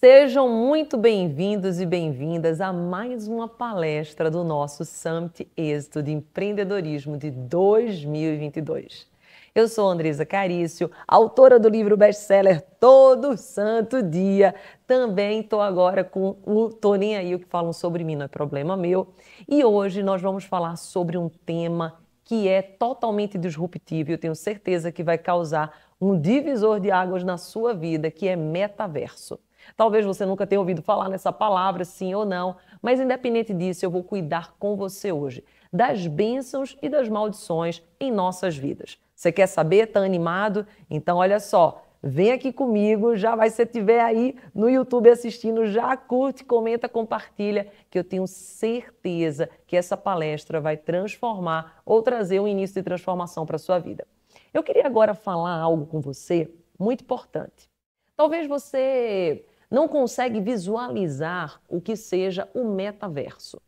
Sejam muito bem-vindos e bem-vindas a mais uma palestra do nosso Summit Êxito de Empreendedorismo de 2022. Eu sou Andresa Carício, autora do livro best-seller Todo Santo Dia. Também estou agora com o Toninho Aí, o que falam sobre mim não é problema meu. E hoje nós vamos falar sobre um tema que é totalmente disruptivo e eu tenho certeza que vai causar um divisor de águas na sua vida, que é metaverso. Talvez você nunca tenha ouvido falar nessa palavra, sim ou não, mas independente disso, eu vou cuidar com você hoje das bênçãos e das maldições em nossas vidas. Você quer saber? Tá animado? Então olha só, vem aqui comigo, já vai se tiver aí no YouTube assistindo, já curte, comenta, compartilha, que eu tenho certeza que essa palestra vai transformar ou trazer um início de transformação para sua vida. Eu queria agora falar algo com você muito importante. Talvez você não consegue visualizar o que seja o metaverso.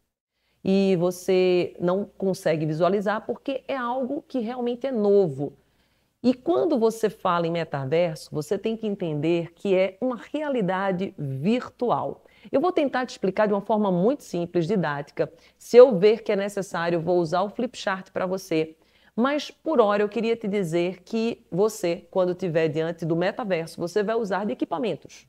E você não consegue visualizar porque é algo que realmente é novo. E quando você fala em metaverso, você tem que entender que é uma realidade virtual. Eu vou tentar te explicar de uma forma muito simples, didática. Se eu ver que é necessário, vou usar o flipchart para você. Mas por hora eu queria te dizer que você, quando estiver diante do metaverso, você vai usar de equipamentos.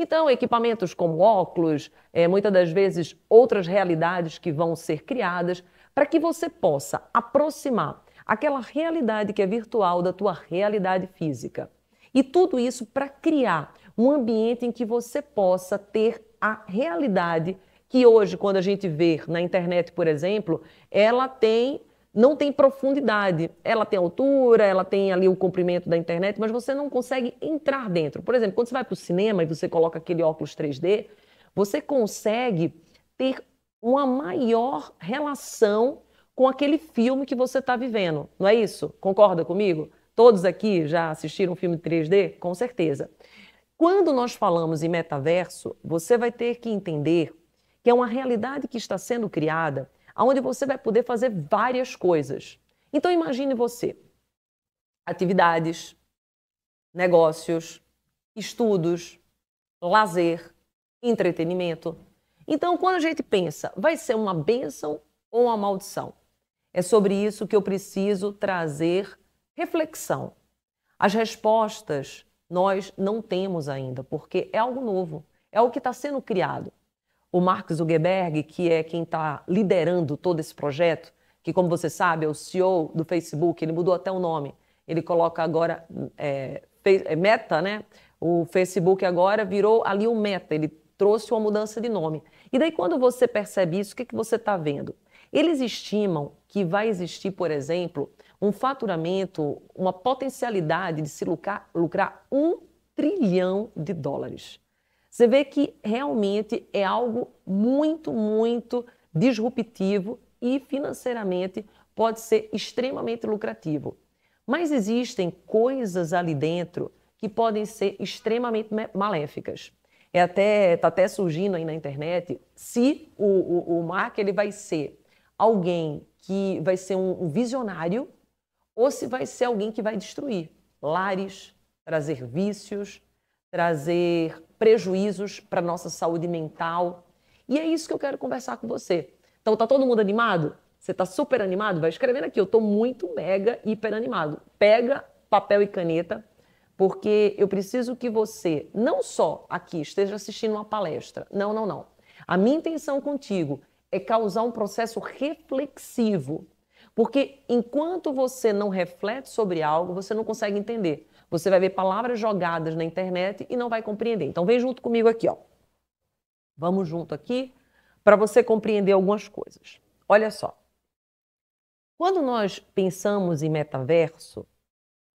Então, equipamentos como óculos, é, muitas das vezes outras realidades que vão ser criadas, para que você possa aproximar aquela realidade que é virtual da tua realidade física. E tudo isso para criar um ambiente em que você possa ter a realidade que hoje, quando a gente vê na internet, por exemplo, ela tem não tem profundidade. Ela tem altura, ela tem ali o comprimento da internet, mas você não consegue entrar dentro. Por exemplo, quando você vai para o cinema e você coloca aquele óculos 3D, você consegue ter uma maior relação com aquele filme que você está vivendo, não é isso? Concorda comigo? Todos aqui já assistiram filme 3D? Com certeza. Quando nós falamos em metaverso, você vai ter que entender que é uma realidade que está sendo criada onde você vai poder fazer várias coisas. Então imagine você: atividades, negócios, estudos, lazer, entretenimento. Então, quando a gente pensa, vai ser uma bênção ou uma maldição? É sobre isso que eu preciso trazer reflexão. As respostas nós não temos ainda, porque é algo novo, é algo que está sendo criado o Mark Zuckerberg, que é quem está liderando todo esse projeto, que, como você sabe, é o CEO do Facebook, ele mudou até o nome. Ele coloca agora é, é, Meta, né? O Facebook agora virou ali o Meta, ele trouxe uma mudança de nome. E daí, quando você percebe isso, o que, que você está vendo? Eles estimam que vai existir, por exemplo, um faturamento, uma potencialidade de se lucrar, lucrar um trilhão de dólares. Você vê que realmente é algo muito, muito disruptivo e financeiramente pode ser extremamente lucrativo. Mas existem coisas ali dentro que podem ser extremamente maléficas. É até está até surgindo aí na internet se o, o, o Mark ele vai ser alguém que vai ser um, um visionário ou se vai ser alguém que vai destruir lares, trazer vícios, trazer prejuízos para nossa saúde mental. E é isso que eu quero conversar com você. Então, tá todo mundo animado? Você tá super animado? Vai escrevendo aqui. Eu tô muito mega hiper animado. Pega papel e caneta, porque eu preciso que você não só aqui esteja assistindo uma palestra. Não, não, não. A minha intenção contigo é causar um processo reflexivo. Porque enquanto você não reflete sobre algo, você não consegue entender. Você vai ver palavras jogadas na internet e não vai compreender. Então vem junto comigo aqui, ó. Vamos junto aqui para você compreender algumas coisas. Olha só. Quando nós pensamos em metaverso,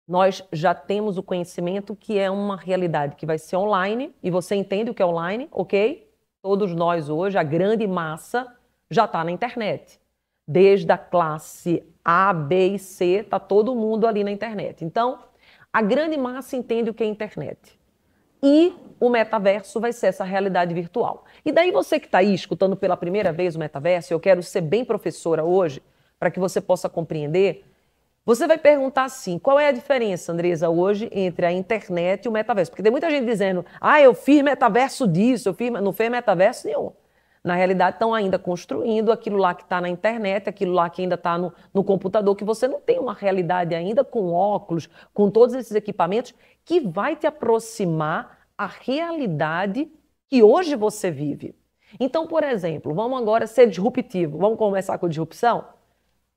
nós já temos o conhecimento que é uma realidade que vai ser online, e você entende o que é online, ok? Todos nós hoje, a grande massa, já está na internet. Desde a classe A, B e C, está todo mundo ali na internet. Então, a grande massa entende o que é internet. E o metaverso vai ser essa realidade virtual. E daí você que está aí escutando pela primeira vez o metaverso, eu quero ser bem professora hoje, para que você possa compreender. Você vai perguntar assim: qual é a diferença, Andresa, hoje entre a internet e o metaverso? Porque tem muita gente dizendo: ah, eu fiz metaverso disso, eu fiz, não fiz metaverso nenhum. Na realidade, estão ainda construindo aquilo lá que está na internet, aquilo lá que ainda está no, no computador, que você não tem uma realidade ainda com óculos, com todos esses equipamentos, que vai te aproximar a realidade que hoje você vive. Então, por exemplo, vamos agora ser disruptivo. Vamos começar com a disrupção?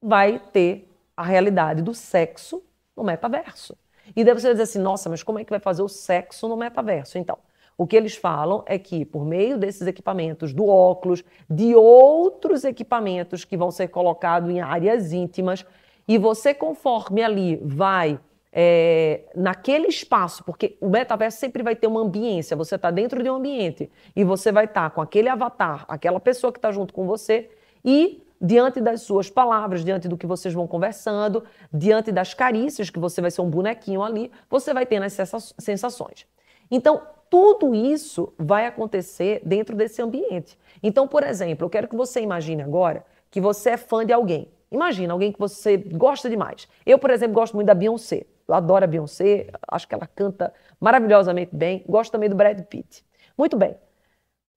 Vai ter a realidade do sexo no metaverso. E daí você vai dizer assim: nossa, mas como é que vai fazer o sexo no metaverso? Então, o que eles falam é que, por meio desses equipamentos, do óculos, de outros equipamentos que vão ser colocados em áreas íntimas, e você, conforme ali vai é, naquele espaço, porque o metaverso sempre vai ter uma ambiência, você está dentro de um ambiente e você vai estar tá com aquele avatar, aquela pessoa que está junto com você e diante das suas palavras, diante do que vocês vão conversando, diante das carícias que você vai ser um bonequinho ali, você vai ter as sensações. Então, tudo isso vai acontecer dentro desse ambiente. Então, por exemplo, eu quero que você imagine agora que você é fã de alguém. Imagina alguém que você gosta demais. Eu, por exemplo, gosto muito da Beyoncé. Eu adoro a Beyoncé, acho que ela canta maravilhosamente bem. Gosto também do Brad Pitt. Muito bem.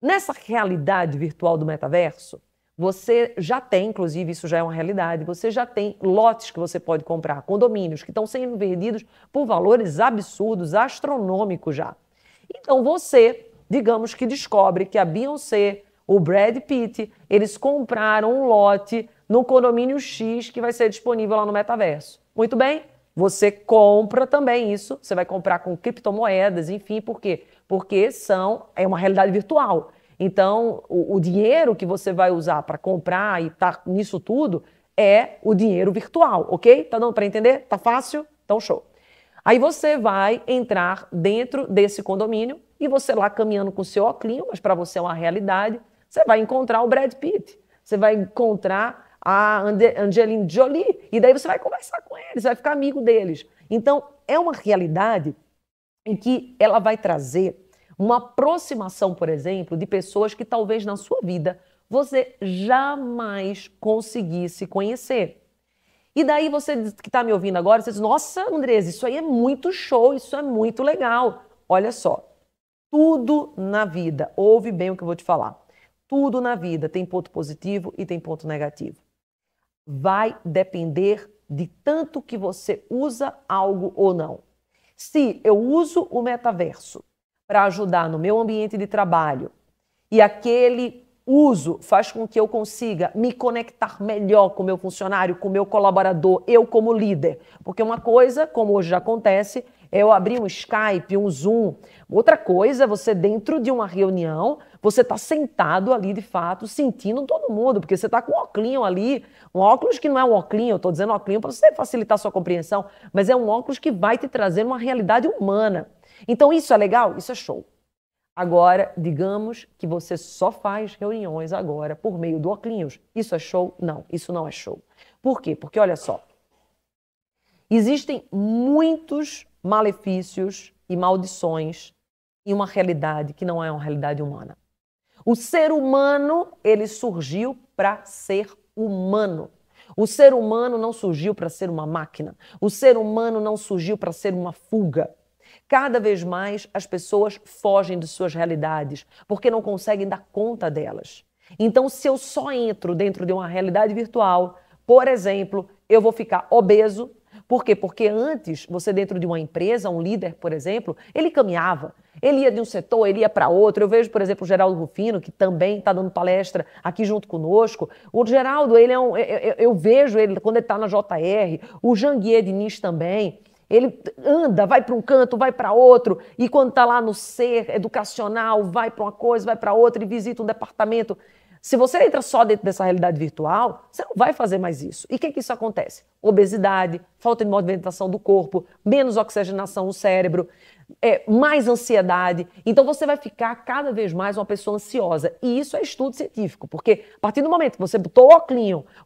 Nessa realidade virtual do metaverso, você já tem, inclusive, isso já é uma realidade, você já tem lotes que você pode comprar, condomínios que estão sendo vendidos por valores absurdos, astronômicos já. Então você, digamos que descobre que a Beyoncé, o Brad Pitt, eles compraram um lote no condomínio X que vai ser disponível lá no metaverso. Muito bem, você compra também isso, você vai comprar com criptomoedas, enfim, por quê? Porque são, é uma realidade virtual. Então, o, o dinheiro que você vai usar para comprar e tá nisso tudo é o dinheiro virtual, ok? Tá dando para entender? Tá fácil? Então, show. Aí você vai entrar dentro desse condomínio e você lá caminhando com o seu óculos, mas para você é uma realidade, você vai encontrar o Brad Pitt, você vai encontrar a Angelina Jolie, e daí você vai conversar com eles, vai ficar amigo deles. Então, é uma realidade em que ela vai trazer uma aproximação, por exemplo, de pessoas que talvez na sua vida você jamais conseguisse conhecer. E daí você que está me ouvindo agora, você diz: Nossa, Andres, isso aí é muito show, isso é muito legal. Olha só, tudo na vida, ouve bem o que eu vou te falar. Tudo na vida tem ponto positivo e tem ponto negativo. Vai depender de tanto que você usa algo ou não. Se eu uso o metaverso para ajudar no meu ambiente de trabalho e aquele uso faz com que eu consiga me conectar melhor com o meu funcionário, com o meu colaborador, eu como líder. Porque uma coisa, como hoje já acontece, é eu abrir um Skype, um Zoom. Outra coisa, você dentro de uma reunião, você está sentado ali de fato, sentindo todo mundo, porque você está com um óculos ali, um óculos que não é um óculos, eu estou dizendo óculos para você facilitar a sua compreensão, mas é um óculos que vai te trazer uma realidade humana. Então isso é legal? Isso é show. Agora, digamos que você só faz reuniões agora por meio do Oclinhos. Isso é show? Não, isso não é show. Por quê? Porque olha só. Existem muitos malefícios e maldições em uma realidade que não é uma realidade humana. O ser humano, ele surgiu para ser humano. O ser humano não surgiu para ser uma máquina. O ser humano não surgiu para ser uma fuga. Cada vez mais as pessoas fogem de suas realidades porque não conseguem dar conta delas. Então, se eu só entro dentro de uma realidade virtual, por exemplo, eu vou ficar obeso. Por quê? Porque antes, você dentro de uma empresa, um líder, por exemplo, ele caminhava, ele ia de um setor, ele ia para outro. Eu vejo, por exemplo, o Geraldo Rufino, que também está dando palestra aqui junto conosco. O Geraldo, ele é um, eu, eu vejo ele quando ele está na JR, o Janguier Diniz também. Ele anda, vai para um canto, vai para outro, e quando está lá no ser educacional, vai para uma coisa, vai para outra e visita um departamento. Se você entra só dentro dessa realidade virtual, você não vai fazer mais isso. E o que, que isso acontece? Obesidade, falta de movimentação do corpo, menos oxigenação no cérebro é, mais ansiedade. Então você vai ficar cada vez mais uma pessoa ansiosa. E isso é estudo científico, porque a partir do momento que você botou o óculos,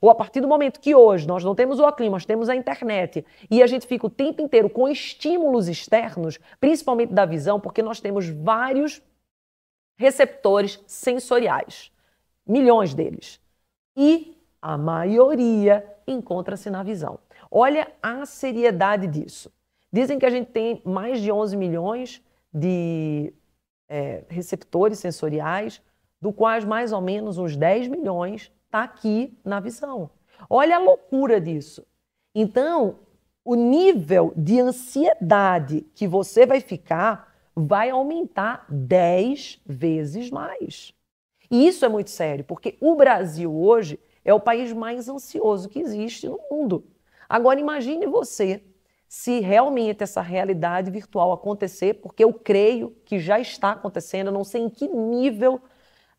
ou a partir do momento que hoje nós não temos o óculos, nós temos a internet, e a gente fica o tempo inteiro com estímulos externos, principalmente da visão, porque nós temos vários receptores sensoriais, milhões deles. E a maioria encontra-se na visão. Olha a seriedade disso. Dizem que a gente tem mais de 11 milhões de é, receptores sensoriais, do quais mais ou menos uns 10 milhões está aqui na visão. Olha a loucura disso. Então, o nível de ansiedade que você vai ficar vai aumentar 10 vezes mais. E isso é muito sério, porque o Brasil hoje é o país mais ansioso que existe no mundo. Agora imagine você se realmente essa realidade virtual acontecer, porque eu creio que já está acontecendo, eu não sei em que nível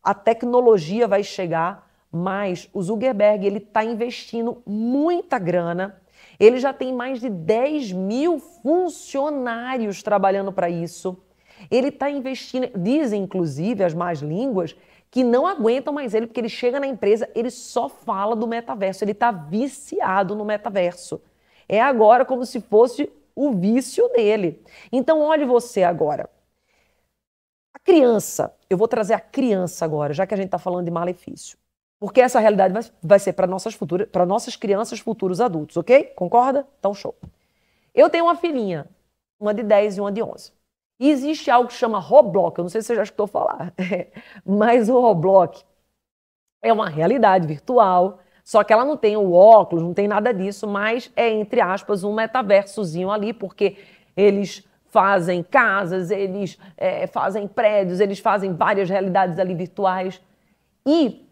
a tecnologia vai chegar, mas o Zuckerberg ele está investindo muita grana. Ele já tem mais de 10 mil funcionários trabalhando para isso. Ele está investindo, dizem inclusive as más línguas, que não aguentam mais ele, porque ele chega na empresa, ele só fala do metaverso, ele está viciado no metaverso é agora como se fosse o vício dele. Então, olhe você agora. A criança, eu vou trazer a criança agora, já que a gente está falando de malefício. Porque essa realidade vai, vai ser para nossas futuras, para nossas crianças, futuros adultos, ok? Concorda? Então, show. Eu tenho uma filhinha, uma de 10 e uma de 11. E existe algo que chama Roblox, eu não sei se você já escutou falar, mas o Roblox é uma realidade virtual só que ela não tem o óculos, não tem nada disso, mas é, entre aspas, um metaversozinho ali, porque eles fazem casas, eles é, fazem prédios, eles fazem várias realidades ali virtuais. E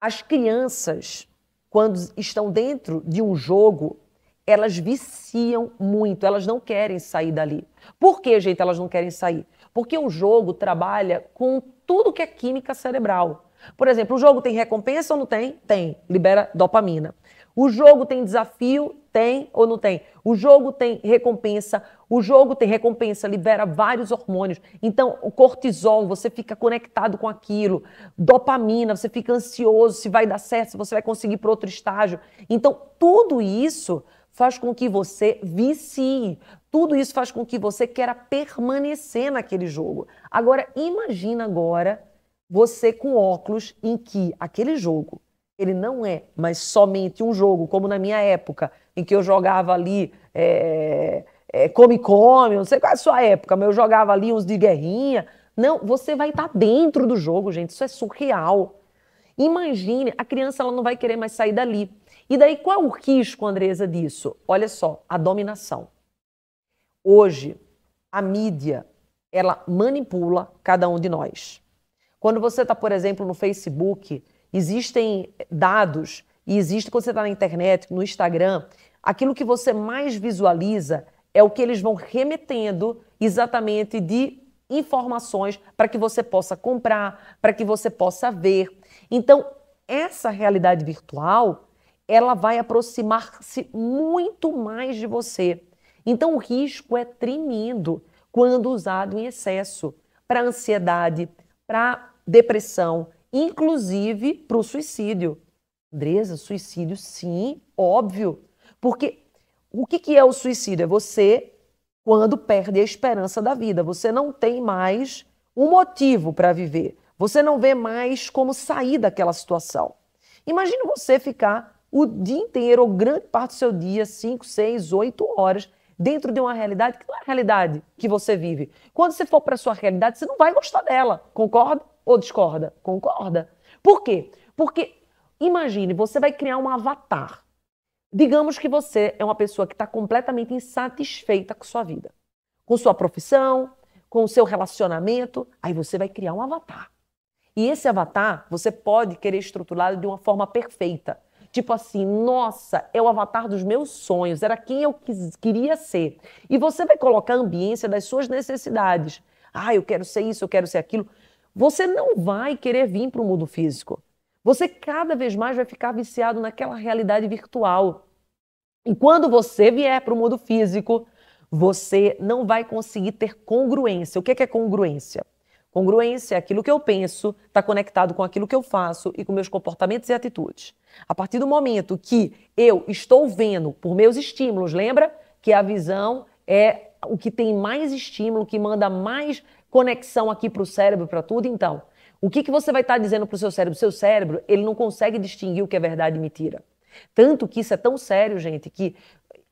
as crianças, quando estão dentro de um jogo, elas viciam muito, elas não querem sair dali. Por que, gente, elas não querem sair? Porque o jogo trabalha com tudo que é química cerebral. Por exemplo, o jogo tem recompensa ou não tem? Tem. Libera dopamina. O jogo tem desafio? Tem ou não tem? O jogo tem recompensa. O jogo tem recompensa, libera vários hormônios. Então, o cortisol, você fica conectado com aquilo. Dopamina, você fica ansioso se vai dar certo, se você vai conseguir para outro estágio. Então, tudo isso faz com que você vicie. Tudo isso faz com que você queira permanecer naquele jogo. Agora, imagina agora você com óculos em que aquele jogo, ele não é mas somente um jogo, como na minha época, em que eu jogava ali é, é, Come Come, não sei qual é a sua época, mas eu jogava ali uns de guerrinha. Não, você vai estar tá dentro do jogo, gente, isso é surreal. Imagine, a criança ela não vai querer mais sair dali. E daí qual é o risco, Andresa, disso? Olha só, a dominação. Hoje, a mídia, ela manipula cada um de nós. Quando você está, por exemplo, no Facebook, existem dados e existe quando você está na internet, no Instagram, aquilo que você mais visualiza é o que eles vão remetendo exatamente de informações para que você possa comprar, para que você possa ver. Então, essa realidade virtual, ela vai aproximar-se muito mais de você. Então, o risco é tremendo quando usado em excesso para ansiedade, para depressão, inclusive para o suicídio. Andresa, suicídio sim, óbvio. Porque o que, que é o suicídio? É você quando perde a esperança da vida. Você não tem mais um motivo para viver. Você não vê mais como sair daquela situação. Imagina você ficar o dia inteiro, ou grande parte do seu dia, 5, 6, 8 horas, dentro de uma realidade que não é a realidade que você vive. Quando você for para sua realidade, você não vai gostar dela, concorda? Ou discorda? Concorda? Por quê? Porque, imagine, você vai criar um avatar. Digamos que você é uma pessoa que está completamente insatisfeita com sua vida, com sua profissão, com o seu relacionamento. Aí você vai criar um avatar. E esse avatar você pode querer estruturá-lo de uma forma perfeita. Tipo assim, nossa, é o avatar dos meus sonhos, era quem eu quis, queria ser. E você vai colocar a ambiência das suas necessidades. Ah, eu quero ser isso, eu quero ser aquilo. Você não vai querer vir para o mundo físico. Você cada vez mais vai ficar viciado naquela realidade virtual. E quando você vier para o mundo físico, você não vai conseguir ter congruência. O que é, é congruência? Congruência é aquilo que eu penso, está conectado com aquilo que eu faço e com meus comportamentos e atitudes. A partir do momento que eu estou vendo por meus estímulos, lembra que a visão é o que tem mais estímulo, que manda mais conexão aqui para o cérebro, para tudo. Então, o que, que você vai estar tá dizendo para o seu cérebro? Seu cérebro, ele não consegue distinguir o que é verdade e mentira. Tanto que isso é tão sério, gente, que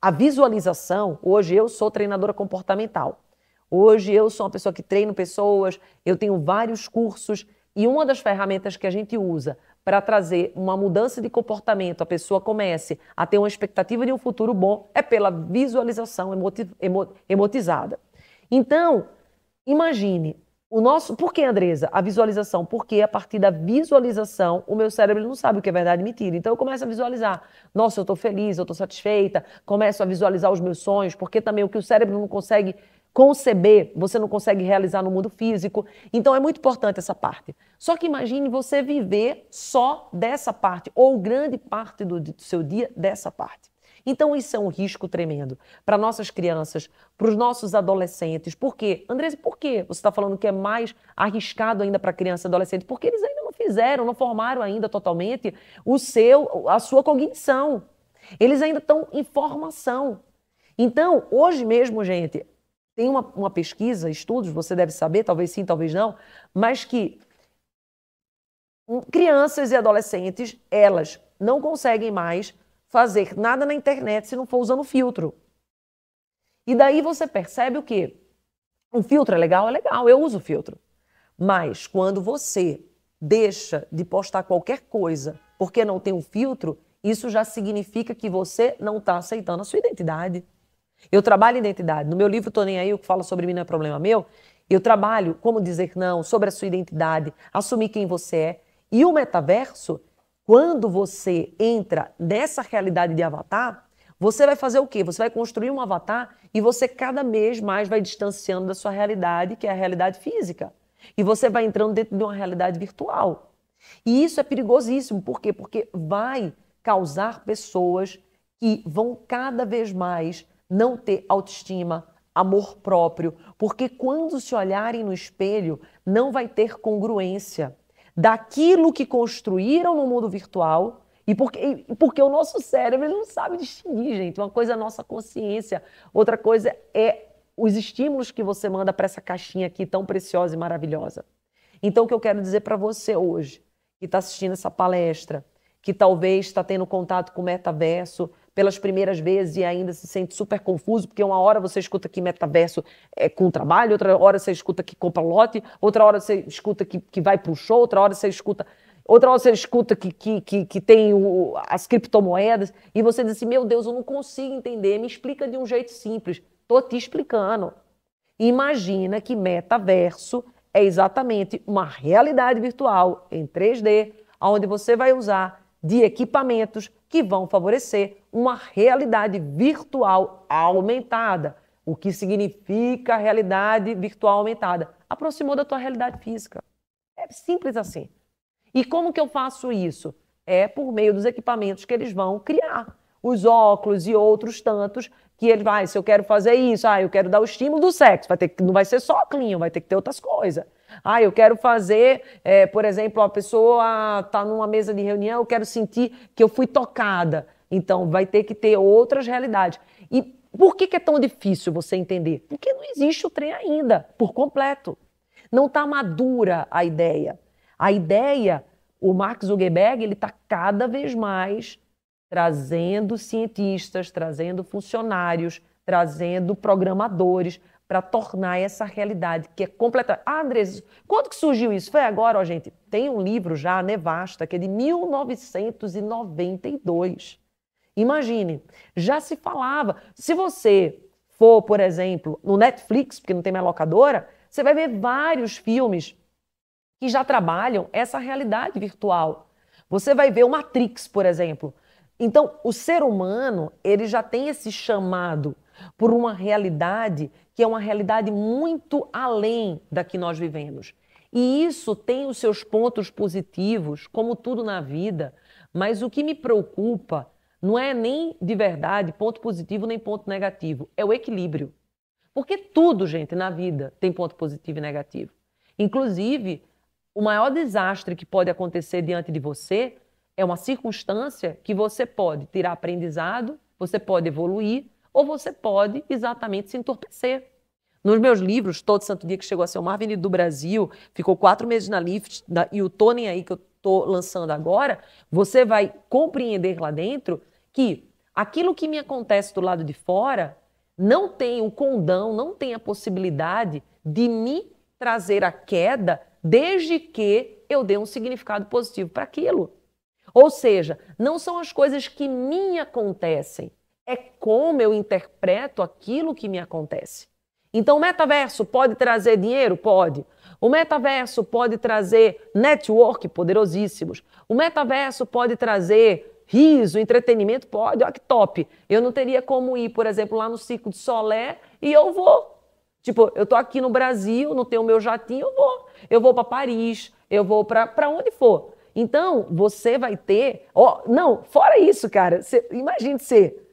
a visualização, hoje eu sou treinadora comportamental. Hoje eu sou uma pessoa que treino pessoas, eu tenho vários cursos e uma das ferramentas que a gente usa para trazer uma mudança de comportamento, a pessoa comece a ter uma expectativa de um futuro bom, é pela visualização emotizada. Então, Imagine, o nosso. Por que, Andresa? A visualização. Porque a partir da visualização, o meu cérebro não sabe o que é verdade e mentira. Então eu começo a visualizar. Nossa, eu estou feliz, eu estou satisfeita. Começo a visualizar os meus sonhos, porque também o que o cérebro não consegue conceber, você não consegue realizar no mundo físico. Então é muito importante essa parte. Só que imagine você viver só dessa parte, ou grande parte do, do seu dia dessa parte. Então, isso é um risco tremendo para nossas crianças, para os nossos adolescentes. Por quê? Andressa, por que você está falando que é mais arriscado ainda para criança e adolescente? Porque eles ainda não fizeram, não formaram ainda totalmente o seu, a sua cognição. Eles ainda estão em formação. Então, hoje mesmo, gente, tem uma, uma pesquisa, estudos, você deve saber, talvez sim, talvez não, mas que crianças e adolescentes, elas não conseguem mais fazer nada na internet se não for usando filtro. E daí você percebe o quê? Um filtro é legal? É legal, eu uso filtro. Mas quando você deixa de postar qualquer coisa porque não tem um filtro, isso já significa que você não está aceitando a sua identidade. Eu trabalho identidade. No meu livro Tô Nem Aí, o que fala sobre mim não é problema meu, eu trabalho como dizer não, sobre a sua identidade, assumir quem você é. E o metaverso quando você entra nessa realidade de avatar, você vai fazer o quê? Você vai construir um avatar e você cada mês mais vai distanciando da sua realidade, que é a realidade física. E você vai entrando dentro de uma realidade virtual. E isso é perigosíssimo. Por quê? Porque vai causar pessoas que vão cada vez mais não ter autoestima, amor próprio, porque quando se olharem no espelho, não vai ter congruência daquilo que construíram no mundo virtual. E porque, porque o nosso cérebro não sabe distinguir, gente. Uma coisa é a nossa consciência, outra coisa é os estímulos que você manda para essa caixinha aqui tão preciosa e maravilhosa. Então, o que eu quero dizer para você hoje, que está assistindo essa palestra, que talvez está tendo contato com o metaverso, pelas primeiras vezes e ainda se sente super confuso, porque uma hora você escuta que metaverso é com trabalho, outra hora você escuta que compra lote, outra hora você escuta que, que vai para o show, outra hora você escuta. Outra hora você escuta que, que, que, que tem o, as criptomoedas e você diz assim: Meu Deus, eu não consigo entender, me explica de um jeito simples. Estou te explicando. Imagina que metaverso é exatamente uma realidade virtual em 3D, onde você vai usar de equipamentos que vão favorecer uma realidade virtual aumentada. O que significa realidade virtual aumentada? Aproximou da tua realidade física. É simples assim. E como que eu faço isso? É por meio dos equipamentos que eles vão criar. Os óculos e outros tantos que ele vai, se eu quero fazer isso, ah, eu quero dar o estímulo do sexo, vai ter, não vai ser só clean, vai ter que ter outras coisas. Ah, eu quero fazer, é, por exemplo, a pessoa está numa mesa de reunião, eu quero sentir que eu fui tocada. Então, vai ter que ter outras realidades. E por que, que é tão difícil você entender? Porque não existe o trem ainda, por completo. Não está madura a ideia. A ideia, o Mark Zuckerberg, ele está cada vez mais trazendo cientistas, trazendo funcionários, trazendo programadores para tornar essa realidade que é completa. Ah, Andres, quando que surgiu isso? Foi agora, ó, gente. Tem um livro já, Nevasta, né, que é de 1992. Imagine, já se falava. Se você for, por exemplo, no Netflix, porque não tem mais locadora, você vai ver vários filmes que já trabalham essa realidade virtual. Você vai ver o Matrix, por exemplo. Então, o ser humano, ele já tem esse chamado por uma realidade que é uma realidade muito além da que nós vivemos. E isso tem os seus pontos positivos, como tudo na vida, mas o que me preocupa não é nem de verdade ponto positivo nem ponto negativo, é o equilíbrio. Porque tudo, gente, na vida tem ponto positivo e negativo. Inclusive, o maior desastre que pode acontecer diante de você é uma circunstância que você pode tirar aprendizado, você pode evoluir, ou você pode exatamente se entorpecer. Nos meus livros, Todo Santo Dia que chegou a ser uma avenida do Brasil, ficou quatro meses na Lyft, e o Tô Nem Aí que eu estou lançando agora, você vai compreender lá dentro que aquilo que me acontece do lado de fora não tem o condão, não tem a possibilidade de me trazer a queda desde que eu dê um significado positivo para aquilo. Ou seja, não são as coisas que me acontecem, é como eu interpreto aquilo que me acontece. Então, o metaverso pode trazer dinheiro? Pode. O metaverso pode trazer network poderosíssimos. O metaverso pode trazer riso, entretenimento? Pode. Olha que top. Eu não teria como ir, por exemplo, lá no Circo de Solé e eu vou. Tipo, eu tô aqui no Brasil, não tenho meu jatinho, eu vou. Eu vou para Paris, eu vou para onde for. Então, você vai ter. Oh, não, fora isso, cara. imagine ser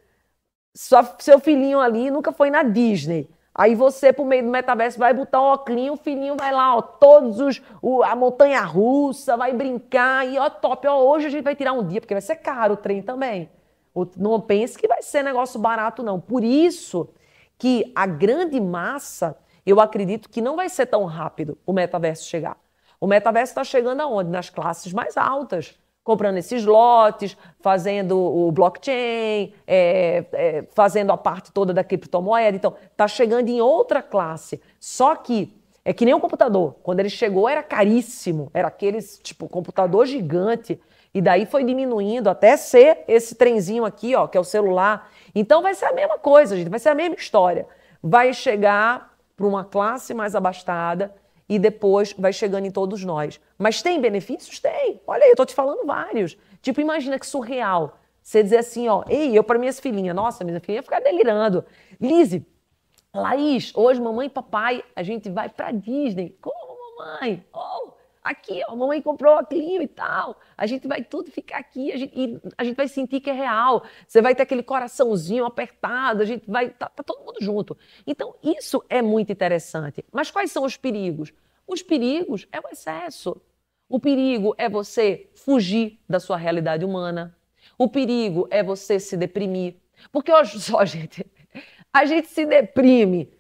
sua, seu filhinho ali nunca foi na Disney. Aí você, por meio do metaverso, vai botar um oclinho, o filhinho vai lá, ó, todos os. O, a montanha russa, vai brincar, e ó, top, ó, hoje a gente vai tirar um dia, porque vai ser caro o trem também. O, não pense que vai ser negócio barato, não. Por isso que a grande massa, eu acredito que não vai ser tão rápido o metaverso chegar. O metaverso está chegando aonde? Nas classes mais altas comprando esses lotes, fazendo o blockchain, é, é, fazendo a parte toda da criptomoeda. Então, está chegando em outra classe. Só que é que nem um computador. Quando ele chegou, era caríssimo. Era aqueles, tipo, computador gigante. E daí foi diminuindo até ser esse trenzinho aqui, ó, que é o celular. Então vai ser a mesma coisa, gente. Vai ser a mesma história. Vai chegar para uma classe mais abastada e depois vai chegando em todos nós. Mas tem benefícios? Tem. Olha aí, eu tô te falando vários. Tipo, imagina que surreal. Você dizer assim, ó, ei, eu para minhas filhinhas, nossa, minha filhinha ficar delirando. Lise, Laís, hoje mamãe e papai, a gente vai para Disney. Como mamãe? Oh, aqui, ó, a mamãe comprou o óculos e tal. A gente vai tudo ficar aqui a gente, e a gente vai sentir que é real. Você vai ter aquele coraçãozinho apertado, a gente vai. Tá, tá todo mundo junto. Então, isso é muito interessante. Mas quais são os perigos? Os perigos é o excesso. O perigo é você fugir da sua realidade humana. O perigo é você se deprimir. Porque olha só, gente, a gente se deprime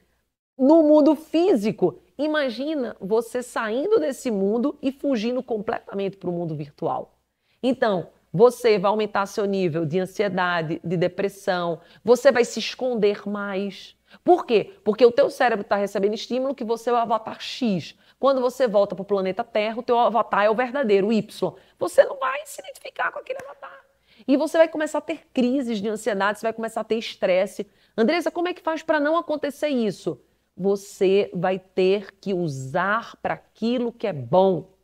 no mundo físico Imagina você saindo desse mundo e fugindo completamente para o mundo virtual. Então, você vai aumentar seu nível de ansiedade, de depressão, você vai se esconder mais. Por quê? Porque o teu cérebro está recebendo estímulo que você é o avatar X. Quando você volta para o planeta Terra, o teu avatar é o verdadeiro, o Y. Você não vai se identificar com aquele avatar. E você vai começar a ter crises de ansiedade, você vai começar a ter estresse. Andressa, como é que faz para não acontecer isso? você vai ter que usar para aquilo que é bom.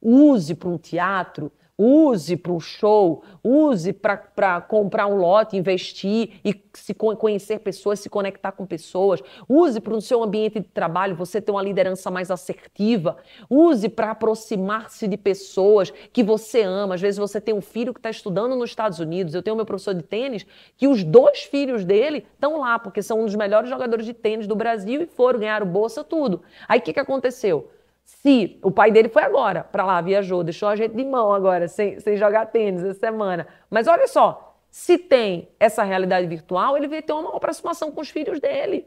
Use para um teatro use para um show, use para comprar um lote, investir e se conhecer pessoas, se conectar com pessoas, use para o seu ambiente de trabalho você ter uma liderança mais assertiva, use para aproximar-se de pessoas que você ama. Às vezes você tem um filho que está estudando nos Estados Unidos, eu tenho meu professor de tênis que os dois filhos dele estão lá porque são um dos melhores jogadores de tênis do Brasil e foram ganhar o bolsa tudo. Aí o que, que aconteceu? Se o pai dele foi agora para lá, viajou, deixou a gente de mão agora, sem, sem jogar tênis essa semana. Mas olha só, se tem essa realidade virtual, ele vai ter uma aproximação com os filhos dele.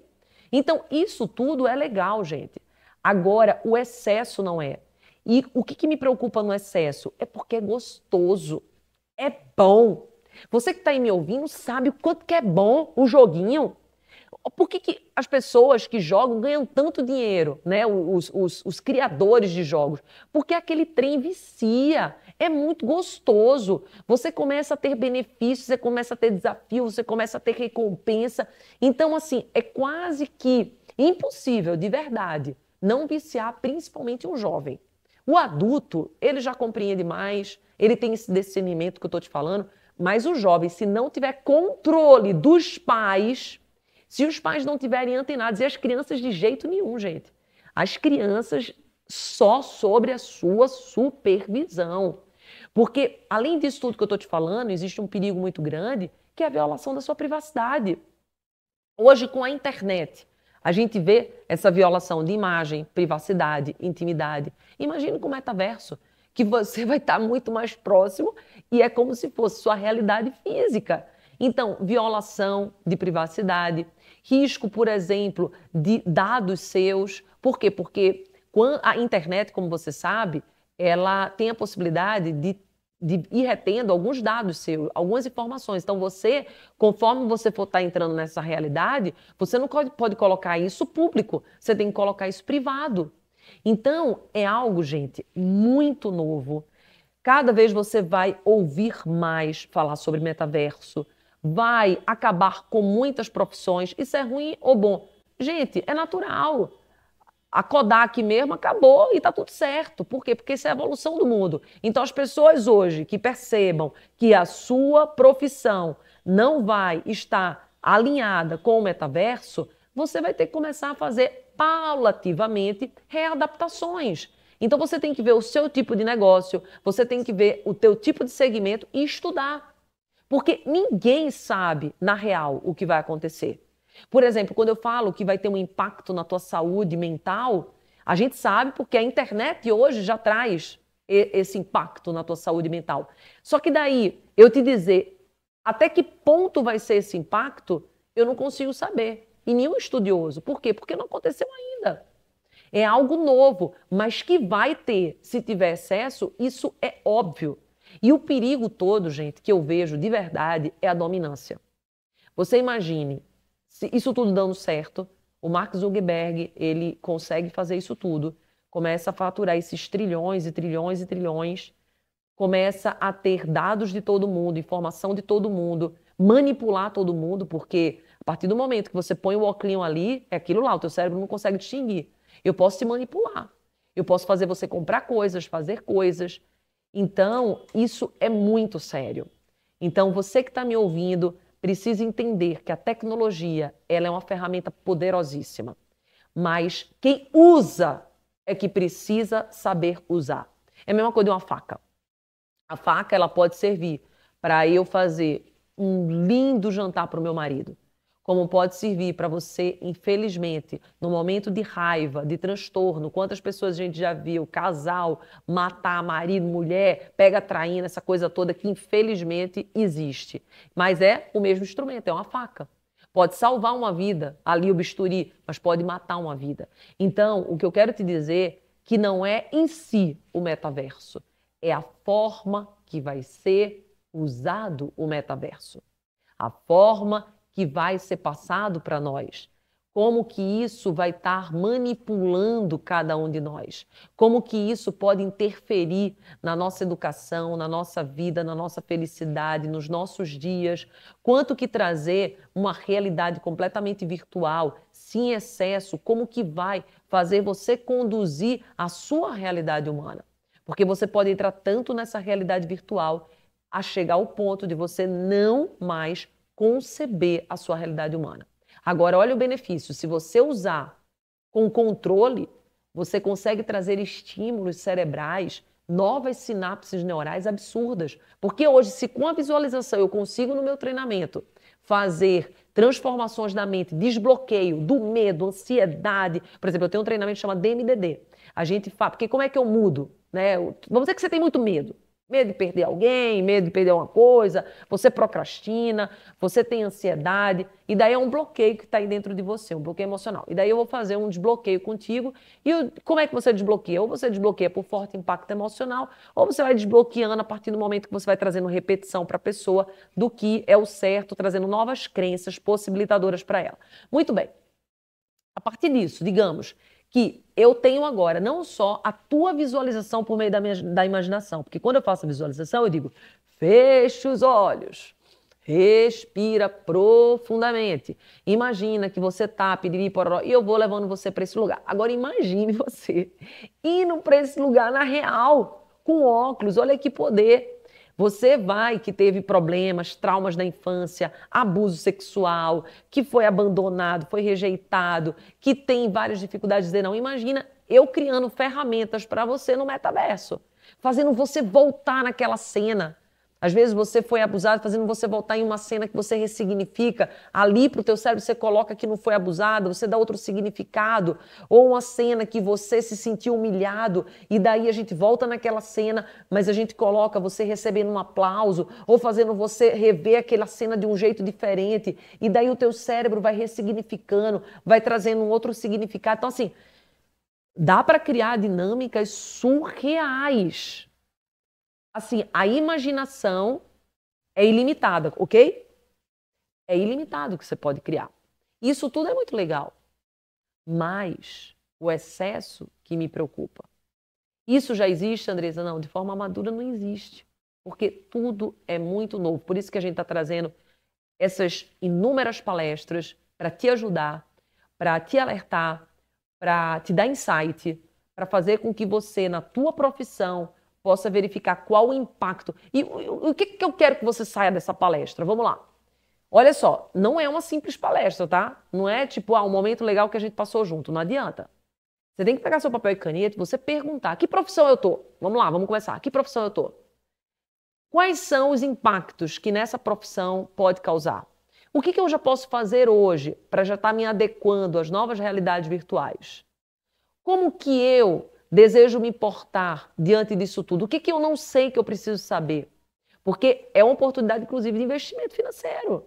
Então, isso tudo é legal, gente. Agora, o excesso não é. E o que, que me preocupa no excesso? É porque é gostoso, é bom. Você que está aí me ouvindo sabe o quanto que é bom o joguinho, por que, que as pessoas que jogam ganham tanto dinheiro, né? Os, os, os criadores de jogos? Porque aquele trem vicia, é muito gostoso. Você começa a ter benefícios, você começa a ter desafios, você começa a ter recompensa. Então, assim, é quase que impossível, de verdade, não viciar principalmente um jovem. O adulto, ele já compreende mais, ele tem esse discernimento que eu estou te falando, mas o jovem, se não tiver controle dos pais, se os pais não tiverem antenados, e as crianças de jeito nenhum, gente. As crianças só sobre a sua supervisão. Porque, além disso tudo que eu estou te falando, existe um perigo muito grande, que é a violação da sua privacidade. Hoje, com a internet, a gente vê essa violação de imagem, privacidade, intimidade. Imagina com o metaverso, que você vai estar muito mais próximo e é como se fosse sua realidade física. Então, violação de privacidade, risco, por exemplo, de dados seus. Por quê? Porque a internet, como você sabe, ela tem a possibilidade de, de ir retendo alguns dados seus, algumas informações. Então, você, conforme você for estar tá entrando nessa realidade, você não pode, pode colocar isso público, você tem que colocar isso privado. Então, é algo, gente, muito novo. Cada vez você vai ouvir mais falar sobre metaverso vai acabar com muitas profissões. Isso é ruim ou bom? Gente, é natural. A Kodak mesmo acabou e está tudo certo. Por quê? Porque isso é a evolução do mundo. Então, as pessoas hoje que percebam que a sua profissão não vai estar alinhada com o metaverso, você vai ter que começar a fazer paulativamente readaptações. Então, você tem que ver o seu tipo de negócio, você tem que ver o teu tipo de segmento e estudar. Porque ninguém sabe, na real, o que vai acontecer. Por exemplo, quando eu falo que vai ter um impacto na tua saúde mental, a gente sabe porque a internet hoje já traz esse impacto na tua saúde mental. Só que daí, eu te dizer até que ponto vai ser esse impacto, eu não consigo saber. E nenhum estudioso. Por quê? Porque não aconteceu ainda. É algo novo, mas que vai ter, se tiver excesso, isso é óbvio. E o perigo todo, gente, que eu vejo de verdade é a dominância. Você imagine, se isso tudo dando certo, o Mark Zuckerberg, ele consegue fazer isso tudo, começa a faturar esses trilhões e trilhões e trilhões, começa a ter dados de todo mundo, informação de todo mundo, manipular todo mundo, porque a partir do momento que você põe o óculos ali, é aquilo lá, o teu cérebro não consegue distinguir. Eu posso te manipular. Eu posso fazer você comprar coisas, fazer coisas, então, isso é muito sério. Então, você que está me ouvindo precisa entender que a tecnologia ela é uma ferramenta poderosíssima, mas quem usa é que precisa saber usar. É a mesma coisa de uma faca. A faca ela pode servir para eu fazer um lindo jantar para o meu marido como pode servir para você, infelizmente, no momento de raiva, de transtorno, quantas pessoas a gente já viu, casal, matar marido, mulher, pega traindo, essa coisa toda que infelizmente existe. Mas é o mesmo instrumento, é uma faca. Pode salvar uma vida, ali o bisturi, mas pode matar uma vida. Então, o que eu quero te dizer que não é em si o metaverso, é a forma que vai ser usado o metaverso. A forma que vai ser passado para nós. Como que isso vai estar manipulando cada um de nós? Como que isso pode interferir na nossa educação, na nossa vida, na nossa felicidade, nos nossos dias? Quanto que trazer uma realidade completamente virtual, sem excesso, como que vai fazer você conduzir a sua realidade humana? Porque você pode entrar tanto nessa realidade virtual a chegar ao ponto de você não mais conceber a sua realidade humana. Agora, olha o benefício: se você usar com controle, você consegue trazer estímulos cerebrais, novas sinapses neurais absurdas. Porque hoje, se com a visualização eu consigo no meu treinamento fazer transformações da mente, desbloqueio do medo, ansiedade. Por exemplo, eu tenho um treinamento chamado DMDD. A gente fala, porque como é que eu mudo? Né? Vamos dizer que você tem muito medo. Medo de perder alguém, medo de perder uma coisa, você procrastina, você tem ansiedade, e daí é um bloqueio que está aí dentro de você, um bloqueio emocional. E daí eu vou fazer um desbloqueio contigo. E eu, como é que você desbloqueia? Ou você desbloqueia por forte impacto emocional, ou você vai desbloqueando a partir do momento que você vai trazendo repetição para a pessoa do que é o certo, trazendo novas crenças possibilitadoras para ela. Muito bem. A partir disso, digamos que eu tenho agora não só a tua visualização por meio da, minha, da imaginação, porque quando eu faço a visualização, eu digo: fecha os olhos, respira profundamente. Imagina que você tá piriri e eu vou levando você para esse lugar. Agora imagine você indo para esse lugar na real, com óculos, olha que poder. Você vai que teve problemas, traumas da infância, abuso sexual, que foi abandonado, foi rejeitado, que tem várias dificuldades de não. Imagina eu criando ferramentas para você no metaverso, fazendo você voltar naquela cena, às vezes você foi abusado, fazendo você voltar em uma cena que você ressignifica. Ali para o teu cérebro você coloca que não foi abusado, você dá outro significado. Ou uma cena que você se sentiu humilhado e daí a gente volta naquela cena, mas a gente coloca você recebendo um aplauso ou fazendo você rever aquela cena de um jeito diferente. E daí o teu cérebro vai ressignificando, vai trazendo um outro significado. Então assim, dá para criar dinâmicas surreais assim, a imaginação é ilimitada, ok? É ilimitado o que você pode criar. Isso tudo é muito legal, mas o excesso que me preocupa. Isso já existe, Andresa? Não, de forma madura não existe, porque tudo é muito novo. Por isso que a gente está trazendo essas inúmeras palestras para te ajudar, para te alertar, para te dar insight, para fazer com que você, na tua profissão, possa verificar qual o impacto. E o, que, que eu quero que você saia dessa palestra? Vamos lá. Olha só, não é uma simples palestra, tá? Não é tipo, ah, um momento legal que a gente passou junto. Não adianta. Você tem que pegar seu papel e caneta e você perguntar: que profissão eu tô? Vamos lá, vamos começar. Que profissão eu tô? Quais são os impactos que nessa profissão pode causar? O que, que eu já posso fazer hoje para já estar tá me adequando às novas realidades virtuais? Como que eu Desejo me portar diante disso tudo. O que, que eu não sei que eu preciso saber? Porque é uma oportunidade, inclusive, de investimento financeiro.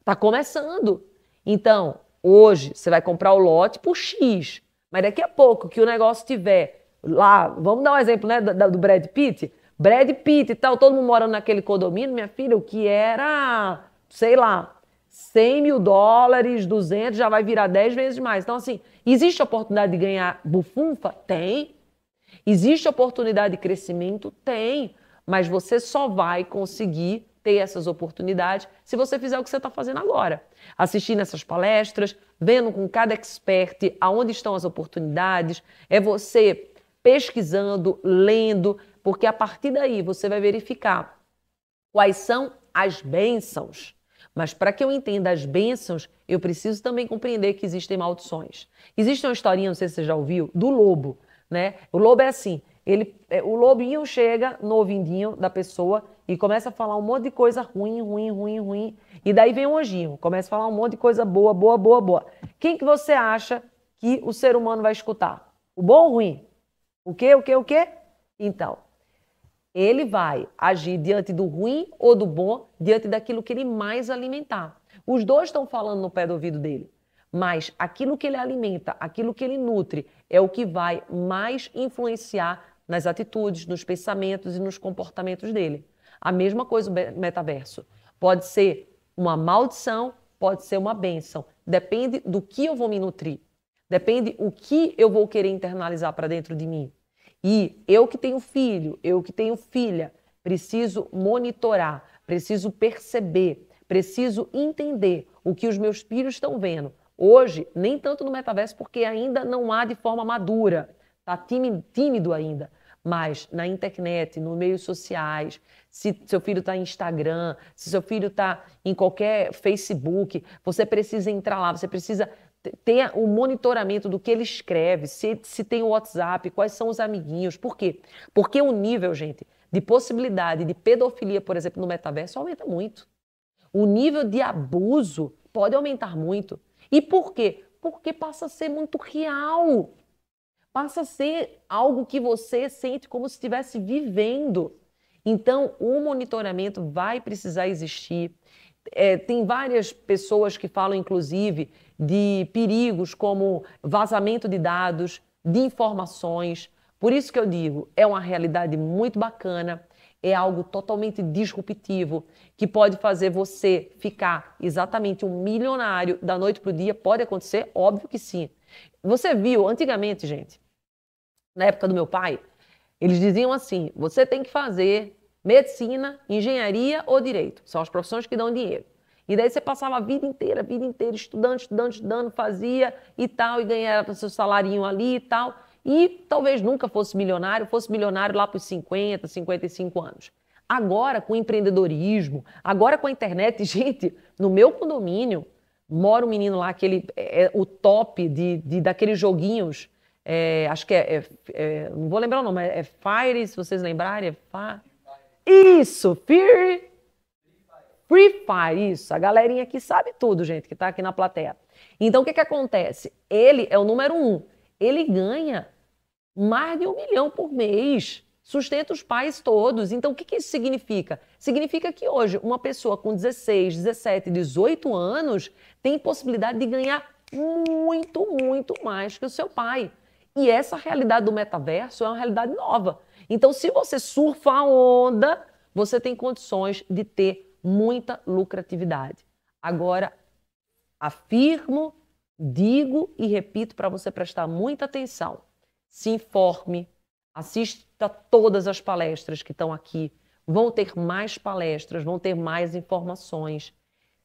Está começando. Então, hoje você vai comprar o lote por X, mas daqui a pouco que o negócio tiver lá, vamos dar um exemplo né, do, do Brad Pitt. Brad Pitt e tal, todo mundo morando naquele condomínio, minha filha, o que era, sei lá, 100 mil dólares, 200, já vai virar 10 vezes mais. Então, assim, Existe oportunidade de ganhar bufunfa? Tem. Existe oportunidade de crescimento? Tem. Mas você só vai conseguir ter essas oportunidades se você fizer o que você está fazendo agora. Assistindo essas palestras, vendo com cada expert aonde estão as oportunidades, é você pesquisando, lendo, porque a partir daí você vai verificar quais são as bênçãos mas para que eu entenda as bênçãos, eu preciso também compreender que existem maldições. Existe uma historinha, não sei se você já ouviu, do lobo. Né? O lobo é assim: ele, é, o lobinho chega no ouvidinho da pessoa e começa a falar um monte de coisa ruim, ruim, ruim, ruim. E daí vem o anjinho, começa a falar um monte de coisa boa, boa, boa, boa. Quem que você acha que o ser humano vai escutar? O bom ou o ruim? O quê, o quê, o quê? Então, ele vai agir diante do ruim ou do bom, diante daquilo que ele mais alimentar. Os dois estão falando no pé do ouvido dele. Mas aquilo que ele alimenta, aquilo que ele nutre, é o que vai mais influenciar nas atitudes, nos pensamentos e nos comportamentos dele. A mesma coisa o metaverso. Pode ser uma maldição, pode ser uma bênção. Depende do que eu vou me nutrir. Depende o que eu vou querer internalizar para dentro de mim. E eu que tenho filho, eu que tenho filha, preciso monitorar, preciso perceber, preciso entender o que os meus filhos estão vendo. Hoje, nem tanto no metaverso, porque ainda não há de forma madura, está tímido ainda. Mas na internet, nos meios sociais, se seu filho está em Instagram, se seu filho está em qualquer Facebook, você precisa entrar lá, você precisa tem o monitoramento do que ele escreve, se, se tem o WhatsApp, quais são os amiguinhos. Por quê? Porque o nível, gente, de possibilidade de pedofilia, por exemplo, no metaverso aumenta muito. O nível de abuso pode aumentar muito. E por quê? Porque passa a ser muito real. Passa a ser algo que você sente como se estivesse vivendo. Então, o monitoramento vai precisar existir. É, tem várias pessoas que falam, inclusive, de perigos como vazamento de dados, de informações. Por isso que eu digo, é uma realidade muito bacana, é algo totalmente disruptivo, que pode fazer você ficar exatamente um milionário da noite para o dia. Pode acontecer? Óbvio que sim. Você viu, antigamente, gente, na época do meu pai, eles diziam assim: você tem que fazer medicina, engenharia ou direito. São as profissões que dão dinheiro. E daí você passava a vida inteira, a vida inteira estudando, estudando, estudando, fazia e tal, e ganhava seu salarinho ali e tal. E talvez nunca fosse milionário, fosse milionário lá para os 50, 55 anos. Agora, com empreendedorismo, agora com a internet, gente, no meu condomínio, mora um menino lá que ele é, é o top de, de daqueles joguinhos. É, acho que é, é, é, Não vou lembrar o nome, é Fire, se vocês lembrarem. É Isso, Fear Free Fire, isso. A galerinha aqui sabe tudo, gente, que tá aqui na plateia. Então, o que que acontece? Ele é o número um. Ele ganha mais de um milhão por mês. Sustenta os pais todos. Então, o que, que isso significa? Significa que hoje uma pessoa com 16, 17, 18 anos tem possibilidade de ganhar muito, muito mais que o seu pai. E essa realidade do metaverso é uma realidade nova. Então, se você surfa a onda, você tem condições de ter muita lucratividade. Agora, afirmo, digo e repito para você prestar muita atenção. Se informe, assista todas as palestras que estão aqui. Vão ter mais palestras, vão ter mais informações.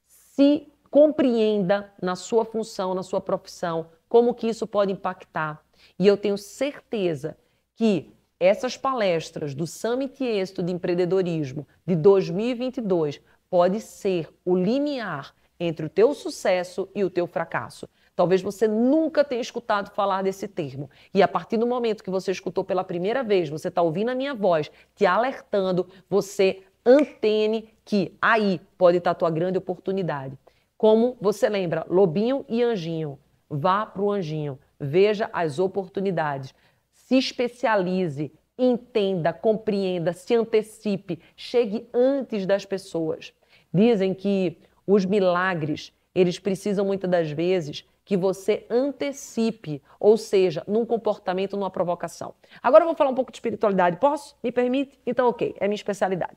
Se compreenda na sua função, na sua profissão, como que isso pode impactar. E eu tenho certeza que essas palestras do Summit Êxito de Empreendedorismo de 2022 pode ser o limiar entre o teu sucesso e o teu fracasso. Talvez você nunca tenha escutado falar desse termo. E a partir do momento que você escutou pela primeira vez, você está ouvindo a minha voz te alertando, você antene que aí pode estar tá a tua grande oportunidade. Como você lembra, lobinho e anjinho. Vá para o anjinho, veja as oportunidades, se especialize, entenda, compreenda, se antecipe, chegue antes das pessoas. Dizem que os milagres, eles precisam muitas das vezes que você antecipe, ou seja, num comportamento, numa provocação. Agora eu vou falar um pouco de espiritualidade, posso? Me permite? Então, ok, é minha especialidade.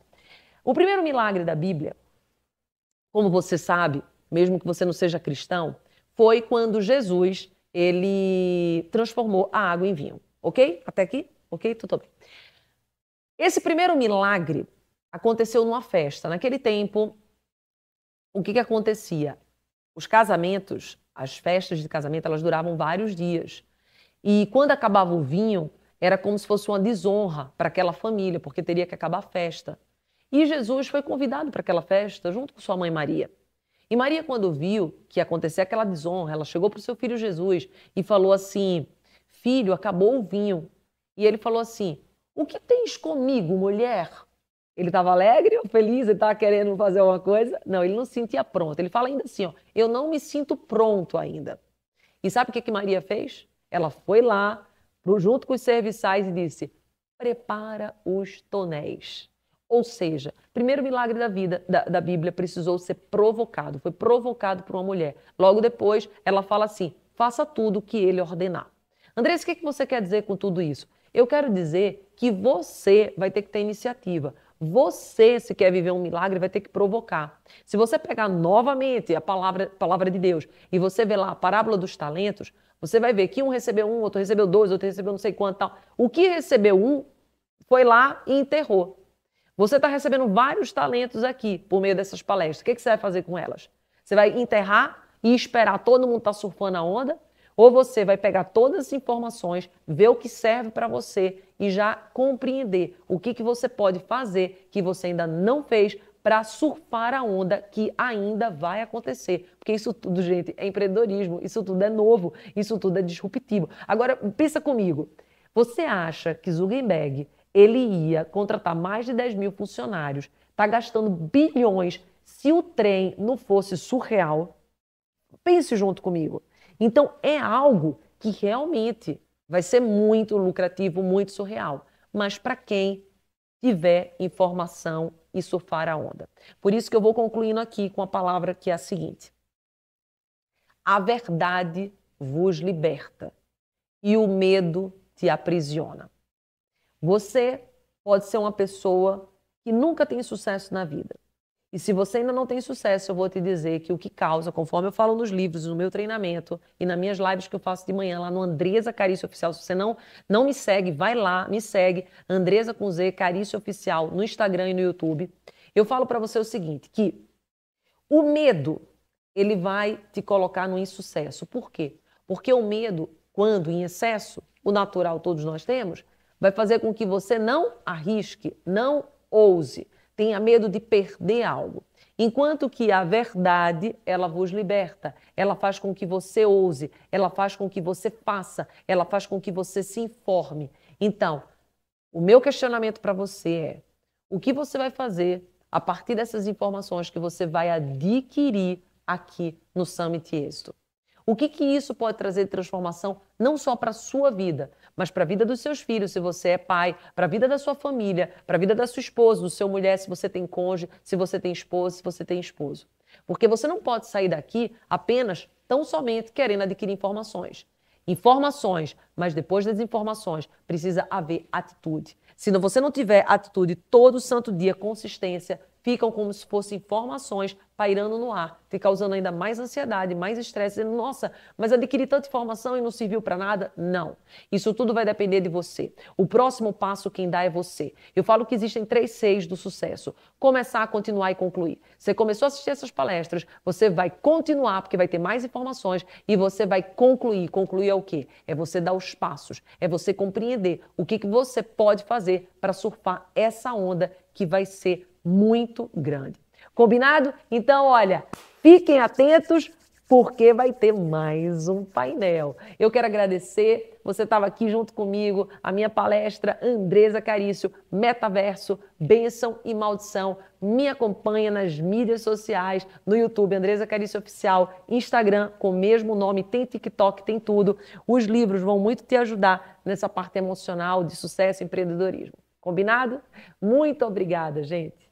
O primeiro milagre da Bíblia, como você sabe, mesmo que você não seja cristão, foi quando Jesus ele transformou a água em vinho, ok? Até aqui, ok? Tudo bem. Esse primeiro milagre aconteceu numa festa. Naquele tempo, o que, que acontecia? Os casamentos, as festas de casamento, elas duravam vários dias. E quando acabava o vinho, era como se fosse uma desonra para aquela família, porque teria que acabar a festa. E Jesus foi convidado para aquela festa junto com sua mãe Maria. E Maria, quando viu que acontecia aquela desonra, ela chegou para o seu filho Jesus e falou assim: Filho, acabou o vinho. E ele falou assim: O que tens comigo, mulher? Ele estava alegre ou feliz? Ele estava tá querendo fazer alguma coisa? Não, ele não se sentia pronto. Ele fala ainda assim: ó, eu não me sinto pronto ainda. E sabe o que, que Maria fez? Ela foi lá, junto com os serviçais, e disse: prepara os tonéis. Ou seja, primeiro milagre da vida da, da, Bíblia precisou ser provocado, foi provocado por uma mulher. Logo depois, ela fala assim: faça tudo o que ele ordenar. Andrés, o que, que você quer dizer com tudo isso? Eu quero dizer que você vai ter que ter iniciativa. Você, se quer viver um milagre, vai ter que provocar. Se você pegar novamente a palavra, palavra de Deus e você ver lá a parábola dos talentos, você vai ver que um recebeu um, outro recebeu dois, outro recebeu não sei quanto tal. O que recebeu um foi lá e enterrou. Você está recebendo vários talentos aqui por meio dessas palestras. O que, que você vai fazer com elas? Você vai enterrar e esperar todo mundo estar tá surfando a onda? Ou você vai pegar todas as informações, ver o que serve para você e já compreender o que, que você pode fazer que você ainda não fez para surfar a onda que ainda vai acontecer. Porque isso tudo, gente, é empreendedorismo, isso tudo é novo, isso tudo é disruptivo. Agora, pensa comigo. Você acha que Zuckerberg ele ia contratar mais de 10 mil funcionários, está gastando bilhões se o trem não fosse surreal? Pense junto comigo. Então é algo que realmente vai ser muito lucrativo, muito surreal, mas para quem tiver informação e surfar a onda. Por isso que eu vou concluindo aqui com a palavra que é a seguinte: A verdade vos liberta e o medo te aprisiona. Você pode ser uma pessoa que nunca tem sucesso na vida, e se você ainda não tem sucesso, eu vou te dizer que o que causa, conforme eu falo nos livros, no meu treinamento e nas minhas lives que eu faço de manhã lá no Andresa Carício Oficial, se você não, não me segue, vai lá, me segue, Andresa com Z Carício Oficial, no Instagram e no YouTube. Eu falo para você o seguinte, que o medo, ele vai te colocar no insucesso. Por quê? Porque o medo, quando em excesso, o natural todos nós temos, vai fazer com que você não arrisque, não ouse tenha medo de perder algo. Enquanto que a verdade, ela vos liberta, ela faz com que você ouse, ela faz com que você faça, ela faz com que você se informe. Então, o meu questionamento para você é: o que você vai fazer a partir dessas informações que você vai adquirir aqui no Summit Êxito? O que, que isso pode trazer de transformação, não só para a sua vida, mas para a vida dos seus filhos, se você é pai, para a vida da sua família, para a vida da sua esposa, do seu mulher, se você tem cônjuge, se você tem esposa, se você tem esposo. Porque você não pode sair daqui apenas, tão somente, querendo adquirir informações. Informações, mas depois das informações precisa haver atitude. Se você não tiver atitude todo santo dia, consistência, ficam como se fossem informações pairando no ar, ficando causando ainda mais ansiedade, mais estresse, dizendo, nossa, mas adquiri tanta informação e não serviu para nada? Não. Isso tudo vai depender de você. O próximo passo quem dá é você. Eu falo que existem três seis do sucesso. Começar, continuar e concluir. Você começou a assistir essas palestras, você vai continuar porque vai ter mais informações e você vai concluir. Concluir é o quê? É você dar os passos, é você compreender o que, que você pode fazer para surfar essa onda que vai ser muito grande. Combinado? Então, olha, fiquem atentos porque vai ter mais um painel. Eu quero agradecer, você estava aqui junto comigo, a minha palestra Andresa Carício, Metaverso, Bênção e Maldição. Me acompanha nas mídias sociais, no YouTube, Andresa Carício Oficial, Instagram, com o mesmo nome, tem TikTok, tem tudo. Os livros vão muito te ajudar nessa parte emocional de sucesso e empreendedorismo. Combinado? Muito obrigada, gente.